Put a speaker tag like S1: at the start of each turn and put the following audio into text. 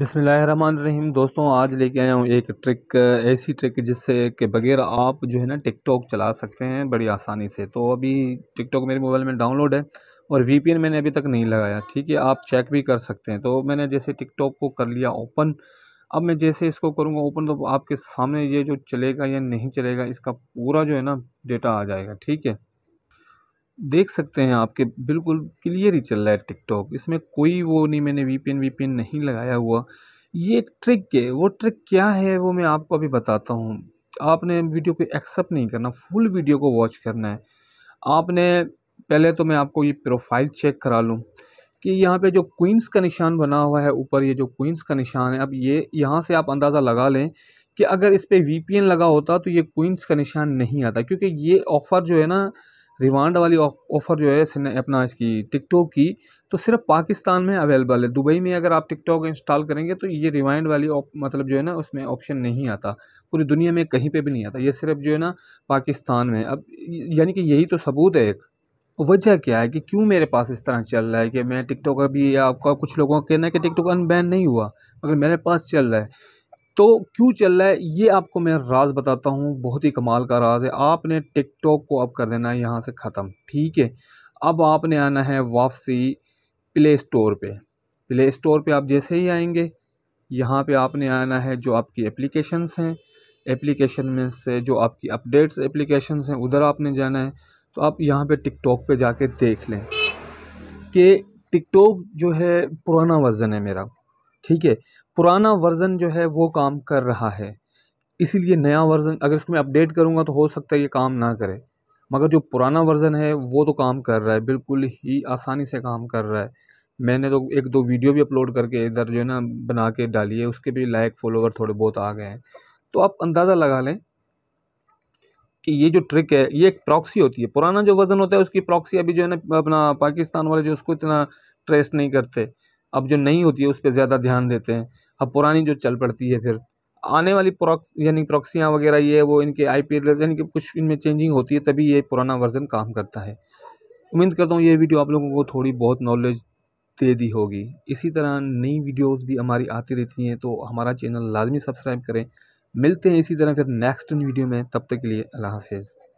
S1: बिसमीम दोस्तों आज लेके आया हूँ एक ट्रिक ऐसी ट्रिक जिससे के बगैर आप जो है ना टिकटॉक चला सकते हैं बड़ी आसानी से तो अभी टिकटॉक मेरे मोबाइल में डाउनलोड है और वीपीएन मैंने अभी तक नहीं लगाया ठीक है आप चेक भी कर सकते हैं तो मैंने जैसे टिकटॉक को कर लिया ओपन अब मैं जैसे इसको करूँगा ओपन तो आपके सामने ये जो चलेगा या नहीं चलेगा इसका पूरा जो है ना डेटा आ जाएगा ठीक है देख सकते हैं आपके बिल्कुल क्लियर ही चल रहा है टिकटॉक इसमें कोई वो नहीं मैंने V P N V P N नहीं लगाया हुआ ये एक ट्रिक है वो ट्रिक क्या है वो मैं आपको अभी बताता हूँ आपने वीडियो को एक्सेप्ट नहीं करना फुल वीडियो को वॉच करना है आपने पहले तो मैं आपको ये प्रोफाइल चेक करा लूँ कि यहाँ पे जो क्वींस का निशान बना हुआ है ऊपर ये जो क्वींस का निशान है अब ये यहाँ से आप अंदाज़ा लगा लें कि अगर इस पर वी लगा होता तो ये क्वींस का निशान नहीं आता क्योंकि ये ऑफ़र जो है ना रिवांड वाली ऑफ़र जो है इसने अपना इसकी टिकटॉक की तो सिर्फ पाकिस्तान में अवेलेबल है दुबई में अगर आप टिकटॉक इंस्टॉल करेंगे तो ये रिवाइंड वाली मतलब जो है ना उसमें ऑप्शन नहीं आता पूरी दुनिया में कहीं पे भी नहीं आता ये सिर्फ जो है ना पाकिस्तान में अब यानी कि यही तो सबूत है एक वजह क्या है कि क्यों मेरे पास इस तरह चल रहा है कि मैं टिकटॉक अभी आपका कुछ लोगों का कहना है कि टिकटॉक अनबैन नहीं हुआ मगर मेरे पास चल रहा है तो क्यों चल रहा है ये आपको मैं राज बताता हूँ बहुत ही कमाल का राज है आपने टिकटॉक को अब कर देना है यहाँ से ख़त्म ठीक है अब आपने आना है वापसी प्ले स्टोर पे प्ले स्टोर पे आप जैसे ही आएंगे यहाँ पे आपने आना है जो आपकी एप्लीकेशंस हैं एप्लीकेशन में से जो आपकी अपडेट्स एप्लीकेशंस हैं उधर आपने जाना है तो आप यहाँ पे टिकटॉक पे जाके देख लें कि टिकटॉक जो है पुराना वर्जन है मेरा ठीक है पुराना वर्ज़न जो है वो काम कर रहा है इसीलिए नया वर्ज़न अगर उसको मैं अपडेट करूँगा तो हो सकता है ये काम ना करे मगर जो पुराना वर्ज़न है वो तो काम कर रहा है बिल्कुल ही आसानी से काम कर रहा है मैंने तो एक दो वीडियो भी अपलोड करके इधर जो है ना बना के डाली है उसके भी लाइक फॉलोवर थोड़े बहुत आ गए हैं तो आप अंदाज़ा लगा लें कि ये जो ट्रिक है ये एक प्रॉक्सी होती है पुराना जो वज़न होता है उसकी प्रॉक्सी अभी जो है ना अपना पाकिस्तान वाले जो उसको इतना ट्रेस नहीं करते अब जो नहीं होती है उस पर ज़्यादा ध्यान देते हैं अब पुरानी जो चल पड़ती है फिर आने वाली प्रॉक्स यानी प्रॉक्सियाँ वगैरह ये वो इनके आई पी एड्रेस यानी कि कुछ इनमें चेंजिंग होती है तभी ये पुराना वर्जन काम करता है उम्मीद करता हूँ ये वीडियो आप लोगों को थोड़ी बहुत नॉलेज दे दी होगी इसी तरह नई वीडियोस भी हमारी आती रहती हैं तो हमारा चैनल लाजमी सब्सक्राइब करें मिलते हैं इसी तरह फिर नेक्स्ट वीडियो में तब तक के लिए अल्लाह हाफिज़